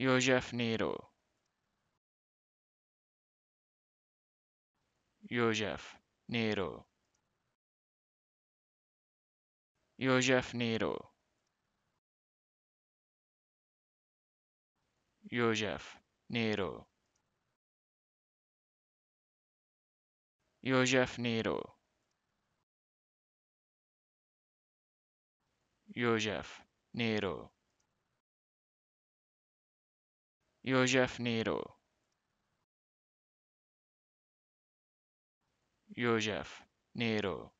Yosef Nero Yosef Nero Yosef Nero Yosef Nero Yosef Nero Nero Joseph Nero. Joseph Nero.